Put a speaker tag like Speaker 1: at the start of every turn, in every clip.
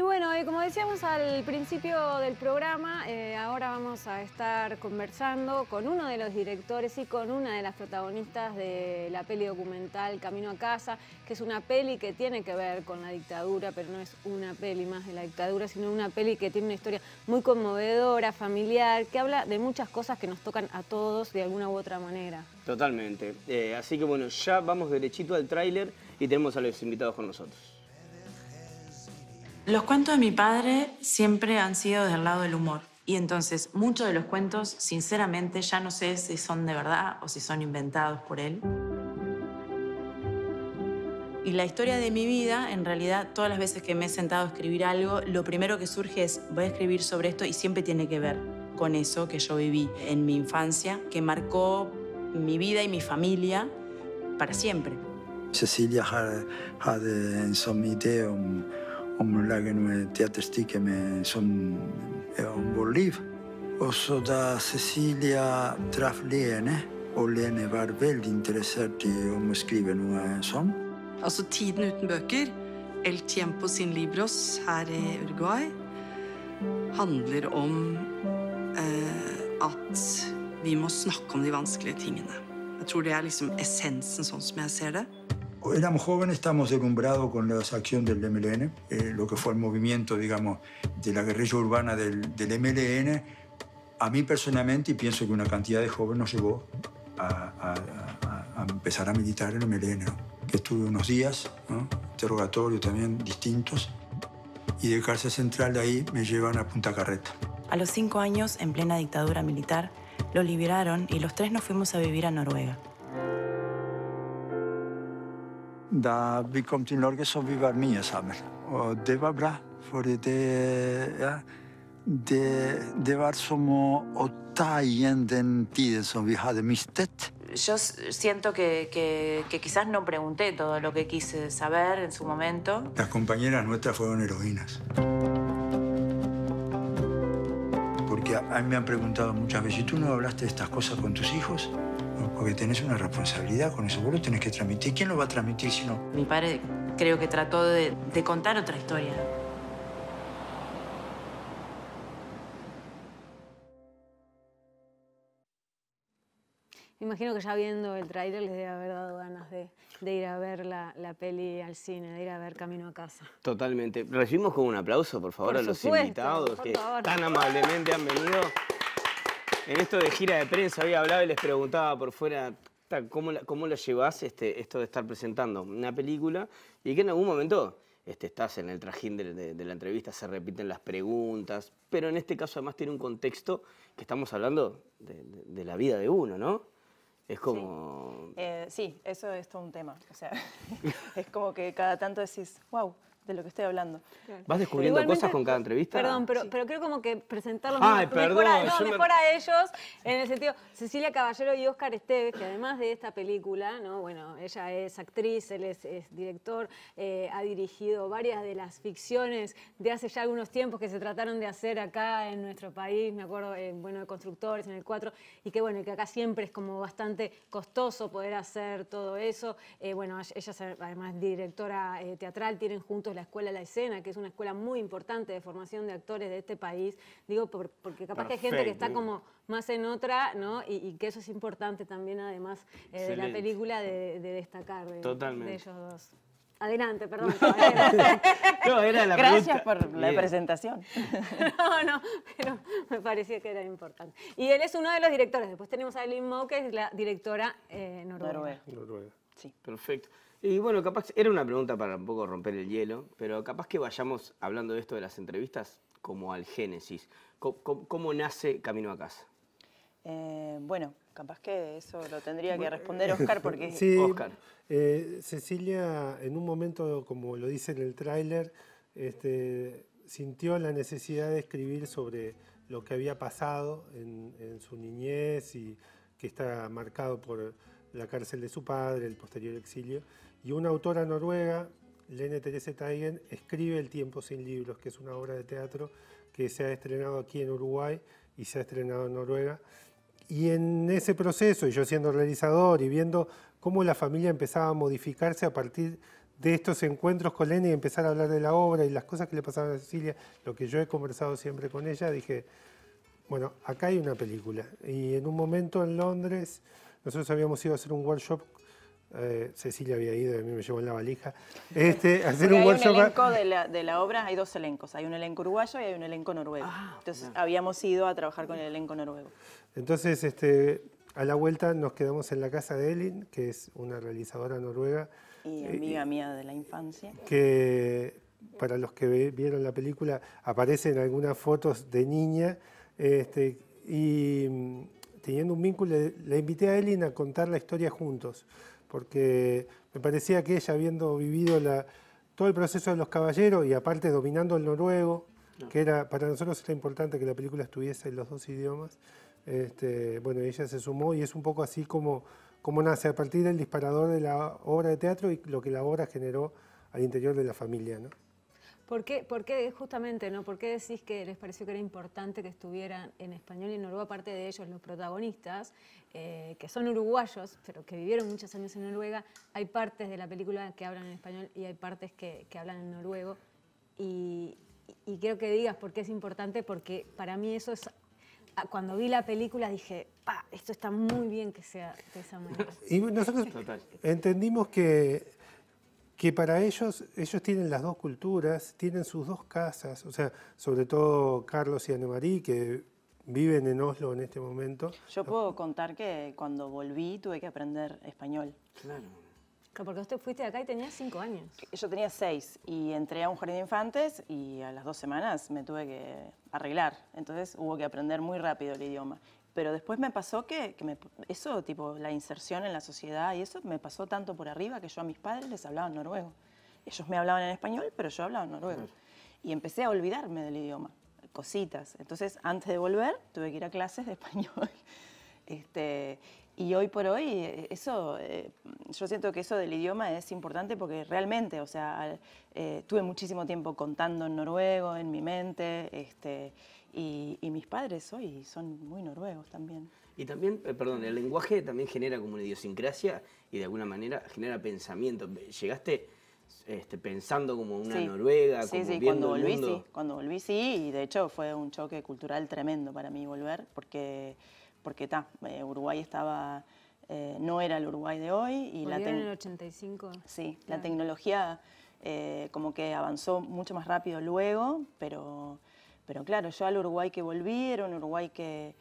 Speaker 1: Y bueno, eh, como decíamos al principio del programa, eh, ahora vamos a estar conversando con uno de los directores y con una de las protagonistas de la peli documental Camino a Casa, que es una peli que tiene que ver con la dictadura, pero no es una peli más de la dictadura, sino una peli que tiene una historia muy conmovedora, familiar, que habla de muchas cosas que nos tocan a todos de alguna u otra manera.
Speaker 2: Totalmente. Eh, así que bueno, ya vamos derechito al tráiler y tenemos a los invitados con nosotros.
Speaker 3: Los cuentos de mi padre siempre han sido del lado del humor. Y entonces muchos de los cuentos, sinceramente, ya no sé si son de verdad o si son inventados por él. Y la historia de mi vida, en realidad, todas las veces que me he sentado a escribir algo, lo primero que surge es, voy a escribir sobre esto y siempre tiene que ver con eso que yo viví en mi infancia, que marcó mi vida y mi familia para
Speaker 4: siempre. Cecilia had, had om å lage noe teaterstykke med, som om vårt liv. Og så da Cecilia traff Lene, og Lene var veldig interessert i om å skrive noe sånn. Altså Tiden uten bøker, El Tiempo sin Libros her i Uruguay, handler om eh, at vi må snakke om de vanskelige tingene. Jeg tror det er liksom essensen sånn som jeg ser det. éramos jóvenes, estábamos deslumbrados con la acción del MLN, eh, lo que fue el movimiento, digamos, de la guerrilla urbana del, MLN. A mí personalmente, y pienso que una cantidad de jóvenes nos llevó a, empezar a militar en el MLN. Estuve unos días, interrogatorio interrogatorios también distintos, y de cárcel central de ahí me llevan a Punta Carreta.
Speaker 3: A los cinco años, en plena dictadura militar, lo liberaron y los tres nos fuimos a vivir a Noruega.
Speaker 4: Da vi vi var Og det var bra, det, ja, det, det var som
Speaker 3: Yo siento que, que, quizás no pregunté todo lo que quise saber en su momento.
Speaker 4: Las compañeras nuestras fueron heroínas. Porque a, a mí me han preguntado muchas veces, ¿y tú no hablaste de estas cosas con tus hijos? porque tenés una responsabilidad con eso. Vos lo tenés que transmitir. ¿Quién lo va a transmitir si no?
Speaker 3: Mi padre creo que trató de, contar otra historia.
Speaker 1: Me imagino que ya viendo el tráiler les debe haber dado ganas de, ir a ver la, peli al cine, de ir a ver Camino a casa.
Speaker 2: Totalmente. Recibimos con un aplauso, por favor, a los invitados que tan amablemente han venido. En esto de gira de prensa había hablado y les preguntaba por fuera cómo, la, cómo lo llevas este, esto de estar presentando una película y que en algún momento este, estás en el trajín de, la entrevista, se repiten las preguntas, pero en este caso además tiene un contexto que estamos hablando de, la vida de uno, ¿no? Es como...
Speaker 3: Eh, sí, eso es todo un tema. O sea, es como que cada tanto decís, wow de lo que estoy hablando. ¿Vas descubriendo cosas con cada entrevista? Perdón, pero, creo como que presentarlos mejor, a, ellos,
Speaker 1: en el sentido, Cecilia Caballero y Oscar Esteves, que además de esta película, ¿no? bueno, ella es actriz, él es, director, eh, ha dirigido varias de las ficciones de hace ya algunos tiempos que se trataron de hacer acá en nuestro país, me acuerdo, bueno, de Constructores, en el 4, y que bueno, que acá siempre es como bastante costoso poder hacer todo eso. Eh, bueno, ella es además directora eh, teatral, tienen juntos la Escuela La Escena, que es una escuela muy importante de formación de actores de este país. Digo, porque capaz que hay gente que está como más en otra, ¿no? Y, que eso es importante también, además, eh, de la película, de, destacar de, ellos dos. Adelante, perdón.
Speaker 3: no, era la Gracias por la presentación.
Speaker 1: No, no, pero me parecía que era importante. Y él es uno de los directores. Después tenemos a Eileen Mo, que es la directora eh, Noruega.
Speaker 3: Noruega. Sí.
Speaker 2: Perfecto. Y bueno, capaz, era una pregunta para un poco romper el hielo, pero capaz que vayamos hablando de esto de las entrevistas como al génesis. ¿Cómo, nace Camino a Casa?
Speaker 3: Eh, bueno, capaz que eso lo tendría que responder eh, Oscar porque... Sí, Oscar.
Speaker 5: Eh, Cecilia, en un momento, como lo dice en el tráiler, este, sintió la necesidad de escribir sobre lo que había pasado en, en su niñez y que está marcado por la cárcel de su padre, el posterior exilio. Y una autora noruega, Lene Therese Taigen, escribe El tiempo sin libros, que es una obra de teatro que se ha estrenado aquí en Uruguay y se ha estrenado en Noruega. Y en ese proceso, y yo siendo realizador y viendo cómo la familia empezaba a modificarse a partir de estos encuentros con Lene y empezar a hablar de la obra y las cosas que le pasaban a Cecilia, lo que yo he conversado siempre con ella, dije, bueno, acá hay una película. Y en un momento en Londres, nosotros habíamos ido a hacer un workshop Cecilia eh, había ido, a mí me llevó en la valija, este, hacer un hay Un elenco
Speaker 3: de la, obra, hay dos elencos, hay un elenco uruguayo y hay un elenco noruego. Ah, Entonces habíamos ido a trabajar con el elenco noruego.
Speaker 5: Entonces, este, a la vuelta nos quedamos en la casa de Elin, que es una realizadora noruega.
Speaker 3: Y eh, amiga mía de la infancia.
Speaker 5: Que para los que vieron la película aparecen algunas fotos de niña. Este, y mm, teniendo un vínculo, le invité a Elin a contar la historia juntos porque me parecía que ella, habiendo vivido todo el proceso de los caballeros y aparte dominando el noruego, ah. que era para nosotros era importante que la película estuviese en los dos idiomas, este, bueno, ella se sumó y es un poco así como, nace a partir del disparador de la obra de teatro y lo que la obra generó al interior de la familia.
Speaker 1: ¿Por qué, ¿Por qué, justamente, no? ¿Por qué decís que les pareció que era importante que estuvieran en español y en Noruega, aparte de ellos, los protagonistas, eh, que son uruguayos, pero que vivieron muchos años en Noruega? Hay partes de la película que hablan en español y hay partes que, hablan en noruego. Y, y quiero que digas por qué es importante, porque para mí eso es ah, cuando vi la película dije, pa, esto está muy bien que sea de esa manera.
Speaker 5: Y nosotros entendimos que que para ellos, ellos tienen las dos culturas, tienen sus dos casas, o sea, sobre todo Carlos y María, que viven en Oslo en este momento.
Speaker 3: Yo puedo contar que cuando volví tuve que aprender español. Claro. Porque usted fuiste de acá y tenía cinco años. Yo tenía seis y entré a un jardín de infantes y a las dos semanas me tuve que arreglar. Entonces hubo que aprender muy rápido el idioma. Pero después me pasó que, eso, tipo, la inserción en la sociedad y eso me pasó tanto por arriba que yo a mis padres les hablaba en noruego. Ellos me hablaban en español, pero yo hablaba en noruego. Y empecé a olvidarme del idioma, cositas. Entonces, antes de volver, tuve que ir a clases de español. Este, y hoy por hoy, eso, eh, yo siento que eso del idioma es importante porque realmente, o sea, eh, tuve muchísimo tiempo contando en noruego, en mi mente, este, y, mis padres hoy son muy noruegos también.
Speaker 2: Y también, eh, perdón, el lenguaje también genera como una idiosincrasia y de alguna manera genera pensamiento. Llegaste este, pensando como una noruega, sí, como cuando volví, Sí,
Speaker 3: cuando volví sí, y de hecho fue un choque cultural tremendo para mí volver porque porque ta, eh, Uruguay estaba, eh, no era el Uruguay de hoy. y la en el
Speaker 1: 85.
Speaker 3: Sí, la tecnología eh, como que avanzó mucho más rápido luego, pero, pero claro, yo al Uruguay que volví era un Uruguay que,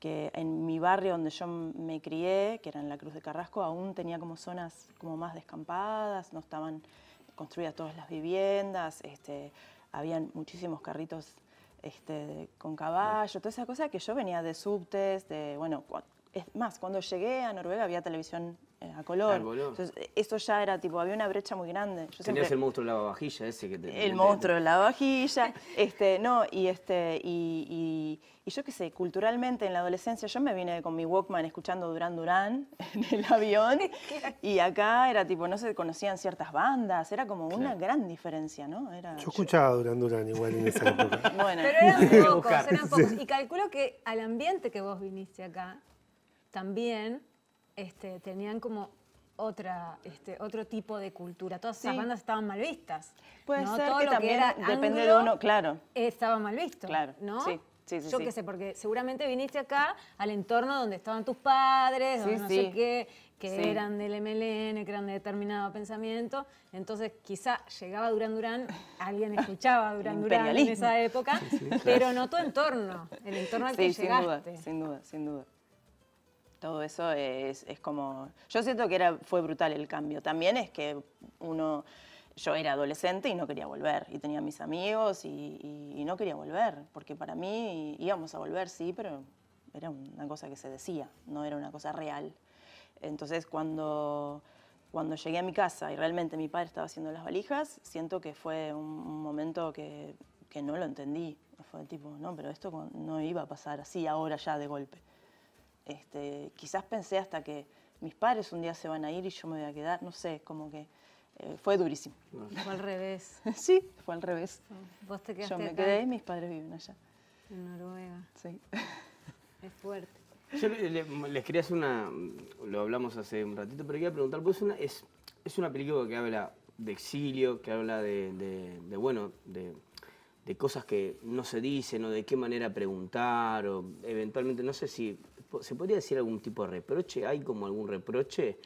Speaker 3: que en mi barrio donde yo me crié, que era en la Cruz de Carrasco, aún tenía como zonas como más descampadas, no estaban construidas todas las viviendas, este, habían muchísimos carritos este, con caballo, toda esa cosa que yo venía de subtes, de, bueno, es más, cuando llegué a Noruega había televisión eh, a color. eso ya era tipo, había una brecha muy grande. Tenías el
Speaker 2: monstruo de vajilla ese que te. El monstruo
Speaker 3: de lavavajilla. este, no, y este, y, yo qué sé, culturalmente en la adolescencia yo me vine con mi Walkman escuchando Duran Durán en el avión. y acá era tipo, no se conocían ciertas bandas, era como una gran diferencia, ¿no?
Speaker 5: yo escuchaba Duran Duran igual en esa época. pero
Speaker 3: eran pocos, eran pocos. Y calculo que al ambiente que vos viniste
Speaker 1: acá, también este, tenían como otra, este, otro tipo de cultura. Todas esas bandas estaban mal vistas. Puede ¿no? ser Todo también era depende de uno, claro. Estaba mal visto, claro, ¿no? Sí. Sí, sí, Yo qué sé, porque seguramente viniste acá al entorno donde estaban tus padres, donde no sé qué, que eran del MLN, que eran de determinado pensamiento. Entonces, quizá llegaba Durán Durán, alguien escuchaba a Durán Durán en esa época, pero no tu entorno, el entorno al que llegaste.
Speaker 3: duda, sin duda, sin duda todo eso es, como... Yo siento que era, fue brutal el cambio. También es que uno... Yo era adolescente y no quería volver. Y tenía mis amigos y, no quería volver. Porque para mí íbamos a volver, sí, pero era una cosa que se decía, no era una cosa real. Entonces cuando, cuando llegué a mi casa y realmente mi padre estaba haciendo las valijas, siento que fue un, momento que, que no lo entendí. Fue tipo, no, pero esto no iba a pasar así ahora ya de golpe. Este, quizás pensé hasta que mis padres un día se van a ir y yo me voy a quedar, no sé, como que eh, fue durísimo. Fue al revés. sí, fue al revés. Yo me quedé y mis padres viven allá. En Noruega. Sí. Es fuerte.
Speaker 2: Yo les quería hacer una, lo hablamos hace un ratito, pero quería preguntar, pues una, es, es una película que habla de exilio, que habla de, de bueno, de, de, cosas que no se dicen o de qué manera preguntar o eventualmente, no sé si ¿se podría decir algún tipo de reproche? ¿Hay como algún reproche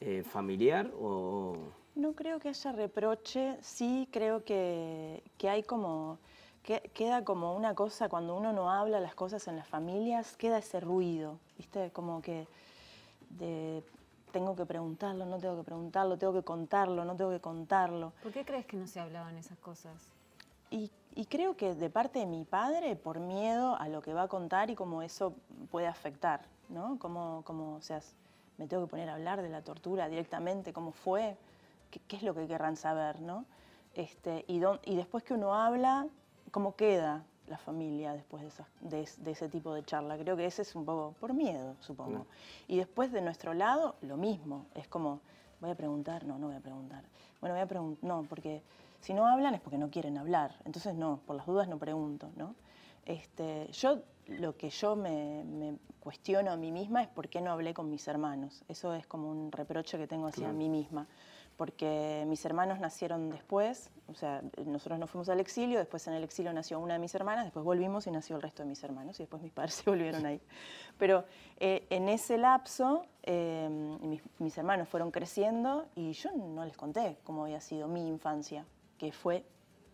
Speaker 2: eh, familiar o...?
Speaker 3: No creo que haya reproche, sí creo que, hay como... Que, queda como una cosa, cuando uno no habla las cosas en las familias, queda ese ruido, ¿viste? Como que de, tengo que preguntarlo, no tengo que preguntarlo, tengo que contarlo, no tengo que contarlo.
Speaker 1: ¿Por qué crees que no se hablaban esas cosas?
Speaker 3: Y, creo que de parte de mi padre, por miedo a lo que va a contar y cómo eso puede afectar, ¿no? Cómo, o sea, me tengo que poner a hablar de la tortura directamente, cómo fue, qué, es lo que querrán saber, ¿no? Este, y, y después que uno habla, cómo queda la familia después de, esas, de, ese tipo de charla. Creo que ese es un poco por miedo, supongo. Y después de nuestro lado, lo mismo. Es como, voy a preguntar, no, no voy a preguntar. Bueno, voy a preguntar, no, porque si no hablan es porque no quieren hablar, entonces no, por las dudas no pregunto, ¿no? Este, yo lo que yo me, cuestiono a mí misma es por qué no hablé con mis hermanos. Eso es como un reproche que tengo hacia mí misma. Porque mis hermanos nacieron después, o sea, nosotros nos fuimos al exilio, después en el exilio nació una de mis hermanas, después volvimos y nació el resto de mis hermanos, y después mis padres se volvieron ahí. Pero eh, en ese lapso, eh, mis hermanos fueron creciendo y yo no les conté cómo había sido mi infancia que fue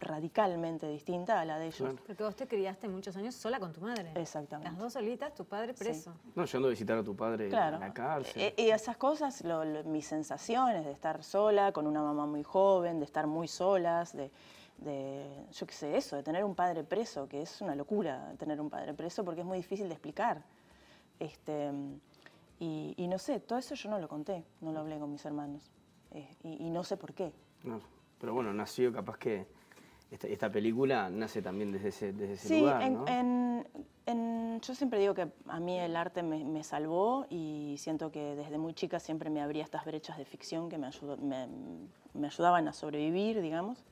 Speaker 3: radicalmente distinta a la de ellos. Porque vos te criaste muchos años sola con tu madre. Exactamente. Las dos solitas, tu padre preso.
Speaker 2: No, yo ando a visitar a tu padre en la cárcel.
Speaker 3: E, y esas cosas, mis sensaciones de estar sola, con una mamá muy joven, de estar muy solas, de, yo qué sé, eso, de tener un padre preso, que es una locura tener un padre preso porque es muy difícil de explicar. Este, y, no sé, todo eso yo no lo conté, no lo hablé con mis hermanos. Eh, y, y no sé por qué.
Speaker 2: No. Pero bueno, nació capaz que esta, película nace también desde ese, desde sí,
Speaker 3: yo siempre digo que a mí el arte me, salvó y siento que desde muy chica siempre me abría estas brechas de ficción que me, ayudó, me, ayudaban a sobrevivir, digamos.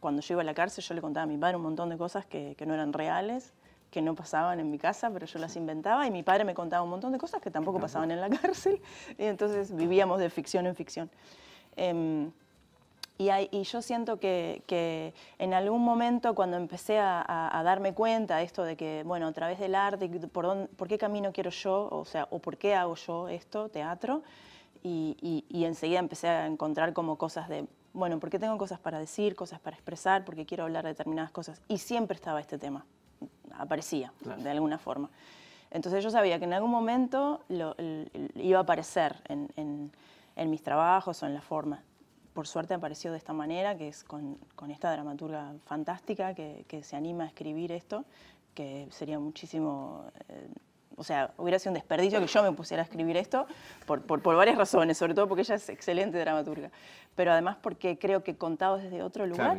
Speaker 3: Cuando yo iba a la cárcel yo le contaba a mi padre un montón de cosas que, no eran reales que no pasaban en mi casa, pero yo las inventaba y mi padre me contaba un montón de cosas que tampoco pasaban en la cárcel y entonces vivíamos de ficción en ficción. Em, y, yo siento que, en algún momento cuando empecé a, darme cuenta esto de que, bueno, a través del arte, por, por qué camino quiero yo, o sea, o por qué hago yo esto, teatro, y, y, enseguida empecé a encontrar como cosas de, bueno, porque tengo cosas para decir, cosas para expresar, porque quiero hablar de determinadas cosas. Y siempre estaba este tema, aparecía de alguna forma. Entonces yo sabía que en algún momento iba a aparecer en, en, en mis trabajos o en la forma por suerte apareció de esta manera, que es con, esta dramaturga fantástica que, se anima a escribir esto, que sería muchísimo... Eh, o sea, hubiera sido un desperdicio que yo me pusiera a escribir esto por, varias razones, sobre todo porque ella es excelente dramaturga, pero además porque creo que contado desde otro lugar,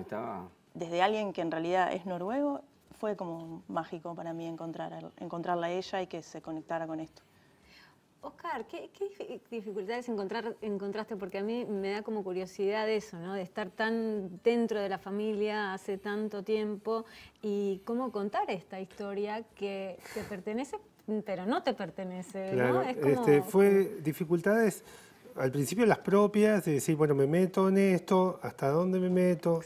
Speaker 3: desde alguien que en realidad es noruego, fue como mágico para mí encontrar, encontrarla a ella y que se conectara con esto.
Speaker 1: Oscar, ¿qué, dificultades encontrar, encontraste? Porque a mí me da como curiosidad eso, ¿no? De estar tan dentro de la familia hace tanto tiempo y cómo contar esta historia que te pertenece, pero no te pertenece, ¿no? Este,
Speaker 5: fue dificultades al principio las propias, de decir, bueno, me meto en esto, hasta dónde me meto,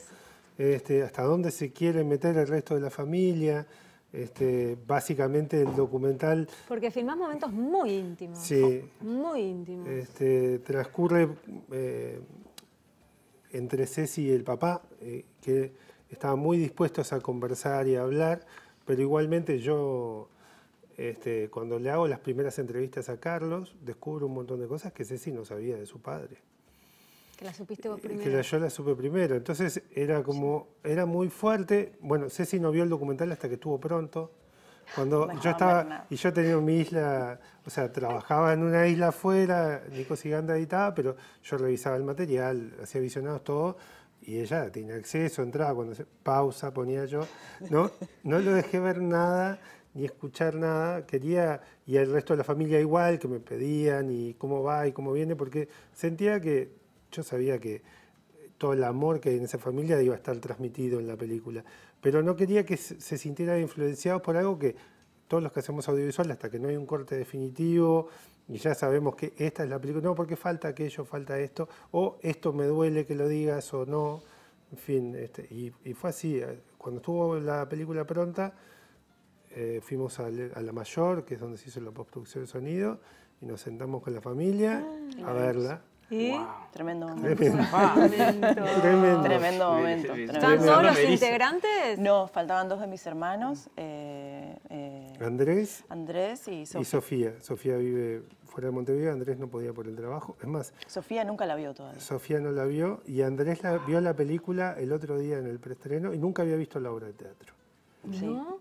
Speaker 5: este, hasta dónde se quiere meter el resto de la familia. Este, básicamente el documental...
Speaker 1: Porque filmás momentos muy íntimos. Sí. Muy íntimos.
Speaker 5: Este, transcurre eh, entre Ceci y el papá, eh, que estaban muy dispuestos a conversar y a hablar, pero igualmente yo, este, cuando le hago las primeras entrevistas a Carlos, descubro un montón de cosas que Ceci no sabía de su padre.
Speaker 1: Que la supiste vos primero. Que
Speaker 5: yo la supe primero. Entonces era como, era muy fuerte. Bueno, Ceci no vio el documental hasta que estuvo pronto. Cuando yo estaba, y yo tenía mi isla, o sea, trabajaba en una isla afuera, Nico Siganda editaba, pero yo revisaba el material, hacía visionados, todo, y ella tenía acceso, entraba cuando se, pausa, ponía yo. No, no lo dejé ver nada, ni escuchar nada, quería, y el resto de la familia igual, que me pedían, y cómo va y cómo viene, porque sentía que yo sabía que eh, todo el amor que hay en esa familia iba a estar transmitido en la película, pero no quería que se sintieran influenciados por algo que todos los que hacemos audiovisual, hasta que no hay un corte definitivo y ya sabemos que esta es la película, no, porque falta aquello, falta esto, o esto me duele que lo digas o no, en fin, este, y, fue así. Cuando estuvo la película pronta, eh, fuimos a, La Mayor, que es donde se hizo la postproducción de sonido, y nos sentamos con la familia ah, a verla.
Speaker 3: Y tremendo momento. Tremendo. momento. ¿Están todos los integrantes? No, faltaban dos de mis hermanos. Eh, eh,
Speaker 5: Andrés.
Speaker 3: Andrés y Sofía.
Speaker 5: Sofía. vive fuera de Montevideo, Andrés no podía por el trabajo. Es más.
Speaker 3: Sofía nunca la vio todavía.
Speaker 5: Sofía no la vio y Andrés la, vio la película el otro día en el preestreno y nunca había visto la obra de teatro.
Speaker 3: ¿No?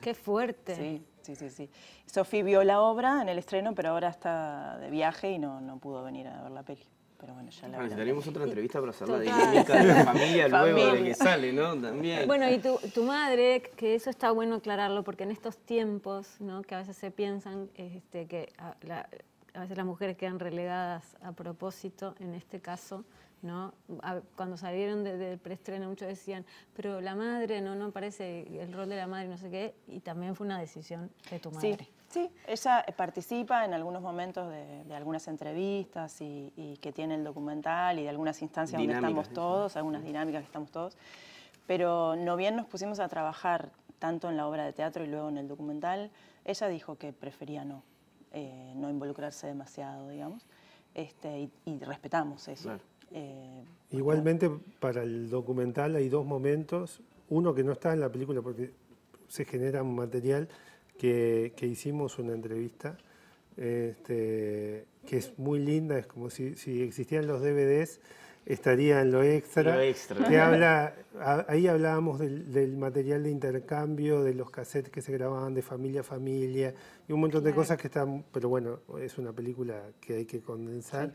Speaker 3: Qué fuerte. Sí sí, sí, sí. Sofía vio la obra en el estreno, pero ahora está de viaje y no, no pudo venir a ver la peli. Pero bueno, ya la ah, otra entrevista para hacer la dinámica de la familia luego de que sale, ¿no?
Speaker 2: También. Bueno, y
Speaker 3: tu,
Speaker 1: tu, madre, que eso está bueno aclararlo, porque en estos tiempos, ¿no? Que a veces se piensan este, que a veces las mujeres quedan relegadas a propósito, en este caso, ¿no? Cuando salieron del de preestreno muchos decían, pero la madre, no, no aparece el rol de la madre, no sé qué, y también fue una decisión de tu madre.
Speaker 3: Sí, ella eh, participa en algunos momentos de, algunas entrevistas y, que tiene el documental y de algunas instancias donde estamos todos, algunas dinámicas que estamos todos, pero no bien nos pusimos a trabajar tanto en la obra de teatro y luego en el documental, ella dijo que prefería no, eh, no involucrarse demasiado, digamos, este, y, respetamos eso. Eh,
Speaker 5: Igualmente para el documental hay dos momentos, uno que no está en la película porque se genera un material que, hicimos una entrevista, este, que es muy linda, es como si, si existían los DVDs, estaría en lo extra, lo extra. ahí hablábamos del, material de intercambio, de los cassettes que se grababan de familia a familia, y un montón de cosas que están, pero bueno, es una película que hay que condensar.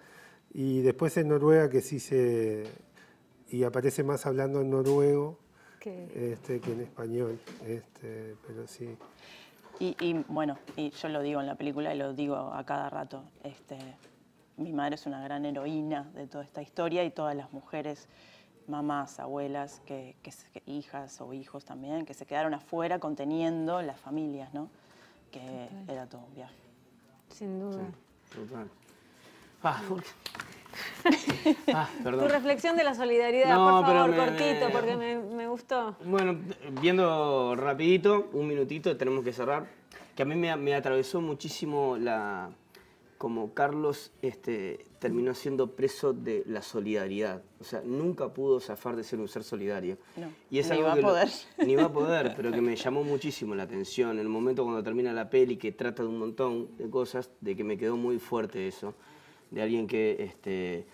Speaker 5: Y después en Noruega, que sí se... Y aparece más hablando en noruego que este, en español, este, pero sí.
Speaker 3: Y, bueno, y yo lo digo en la película y lo digo a cada rato. Este, mi madre es una gran heroína de toda esta historia y todas las mujeres, mamás, abuelas, que, hijas o hijos también, que se quedaron afuera conteniendo las familias, ¿no? Que era todo un viaje.
Speaker 1: Sin duda. Total. Ah, Ah, tu reflexión de la solidaridad, por favor, cortito, porque me, gustó. Bueno,
Speaker 2: viendo rapidito, un minutito, tenemos que cerrar, que a mí me, atravesó muchísimo la como Carlos este, terminó siendo preso de la solidaridad. O sea, nunca pudo zafar de ser un ser solidario. No, y es ni va a poder. ni va a poder, pero que me llamó muchísimo la atención. En el momento cuando termina la peli, que trata de un montón de cosas, de que me quedó muy fuerte eso de alguien que este,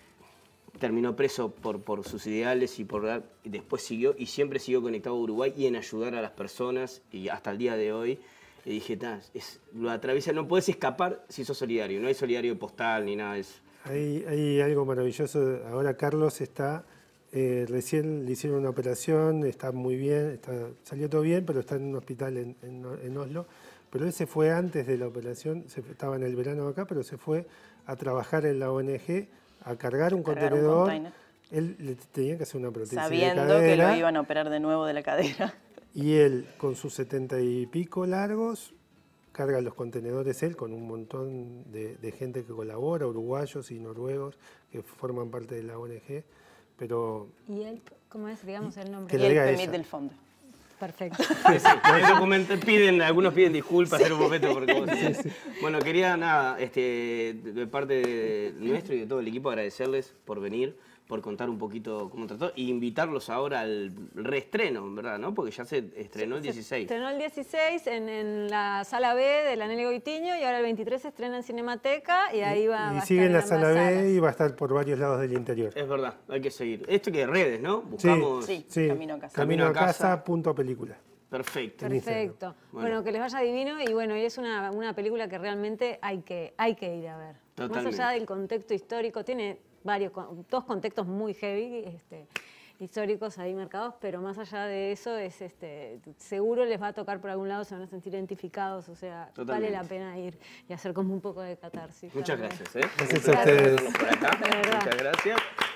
Speaker 2: terminó preso por, sus ideales y por después siguió y siempre siguió conectado a Uruguay y en ayudar a las personas y hasta el día de hoy. Y dije, es, lo atraviesa, no puedes escapar si sos solidario, no hay solidario postal ni nada de eso.
Speaker 5: Hay, algo maravilloso, ahora Carlos está, eh, recién le hicieron una operación, está muy bien, está, salió todo bien, pero está en un hospital en, Oslo, pero él se fue antes de la operación, se, estaba en el verano acá, pero se fue a trabajar en la ONG, a cargar un contenedor. él le tenía que hacer una prótesis Sabiendo que lo
Speaker 3: iban a operar de nuevo de la cadera.
Speaker 5: Y él, con sus setenta y pico largos, carga los contenedores él con un montón de, gente que colabora, uruguayos y noruegos que forman parte de la
Speaker 2: ONG, pero...
Speaker 1: ¿Y él cómo es, digamos, el nombre? Que y él permite el fondo. Perfecto.
Speaker 2: piden, algunos piden disculpas en un momento porque Bueno, quería nada, este, de parte nuestro y de todo el equipo agradecerles por venir por contar un poquito cómo trató e invitarlos ahora al reestreno, ¿verdad? ¿No? Porque ya se estrenó el 16. Se estrenó
Speaker 1: el 16 en, la sala B del la Nelly y ahora el 23 se estrena en Cinemateca y ahí va,
Speaker 5: y, sigue en la sala B y va a estar por varios lados del interior.
Speaker 2: Es verdad, hay que seguir. Esto que redes, ¿no? Buscamos
Speaker 1: Camino a casa.
Speaker 5: Camino a casa, punto película.
Speaker 2: Perfecto. Perfecto.
Speaker 1: Bueno. que les vaya divino y bueno, y es una, película que realmente hay que, hay que ir a ver. Más allá del contexto histórico, tiene varios, dos contextos muy heavy. Este, históricos ahí mercados, pero más allá de eso, es este, seguro les va a tocar por algún lado, se van a sentir identificados, o sea, vale la pena ir y hacer como un poco de catarsis. Muchas gracias. ¿eh? Gracias a ustedes. Muchas
Speaker 2: gracias.